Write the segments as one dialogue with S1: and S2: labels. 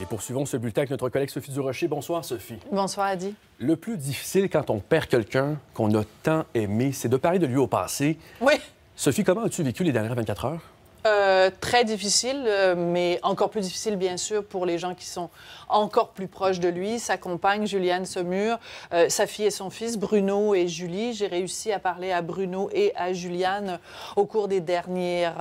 S1: Et poursuivons ce bulletin avec notre collègue Sophie Durocher. Bonsoir, Sophie. Bonsoir, Adi. Le plus difficile quand on perd quelqu'un qu'on a tant aimé, c'est de parler de lui au passé. Oui. Sophie, comment as-tu vécu les dernières 24 heures?
S2: Euh, très difficile, euh, mais encore plus difficile, bien sûr, pour les gens qui sont encore plus proches de lui. Sa compagne, Juliane Saumur, euh, sa fille et son fils, Bruno et Julie. J'ai réussi à parler à Bruno et à Juliane au cours des dernières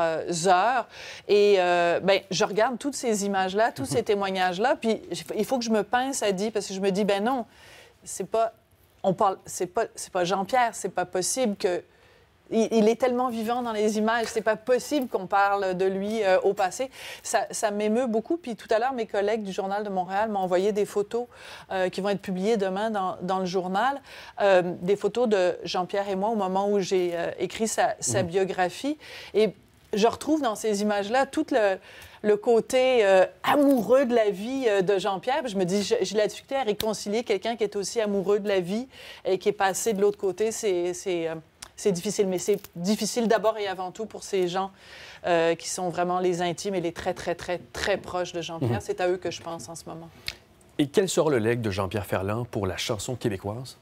S2: heures. Et ben, je regarde toutes ces images-là, tous ces témoignages-là, puis il faut que je me pince à dire, parce que je me dis, ben non, c'est pas... On c'est pas, c'est pas Jean-Pierre, c'est pas possible que il, est tellement vivant dans les images, c'est pas possible qu'on parle de lui euh, au passé. Ça, m'émeut beaucoup. Puis tout à l'heure, mes collègues du Journal de Montréal m'ont envoyé des photos euh, qui vont être publiées demain dans, le journal, euh, des photos de Jean-Pierre et moi au moment où j'ai écrit sa, mhm. biographie. Et je retrouve dans ces images-là tout le, côté amoureux de la vie de Jean-Pierre. Je me dis, j'ai la difficulté à réconcilier quelqu'un qui est aussi amoureux de la vie et qui est passé de l'autre côté. C'est c'est difficile, mais c'est difficile d'abord et avant tout pour ces gens euh, qui sont vraiment les intimes et les très, très, très, très proches de Jean-Pierre. Mhm. C'est à eux que je pense en ce moment.
S1: Et quel sera le leg de Jean-Pierre Ferland pour la chanson québécoise?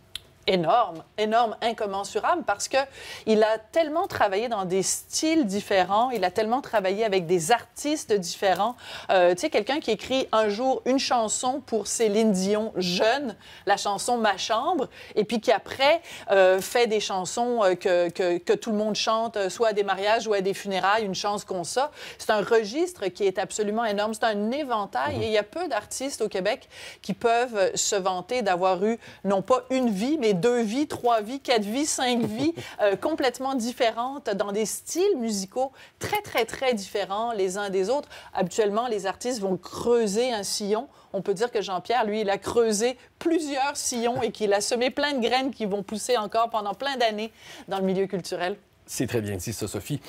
S2: énorme, énorme, incommensurable, parce que il a tellement travaillé dans des styles différents, il a tellement travaillé avec des artistes différents. Euh, tu sais, quelqu'un qui écrit un jour une chanson pour Céline Dion jeune, la chanson Ma chambre, et puis qui après euh, fait des chansons euh, que, que, tout le monde chante, soit à des mariages ou à des funérailles, une chance qu'on ça. C'est un registre qui est absolument énorme, c'est un éventail, et il y a peu d'artistes au Québec qui peuvent se vanter d'avoir eu non pas une vie, mais deux vies, trois vies, quatre vies, cinq vies euh, complètement différentes dans des styles musicaux très, très, très différents les uns des autres. Actuellement, les artistes vont creuser un sillon. On peut dire que Jean-Pierre, lui, il a creusé plusieurs sillons et qu'il a semé plein de graines qui vont pousser encore pendant plein d'années dans le milieu culturel.
S1: C'est très bien dit, ça, Sophie.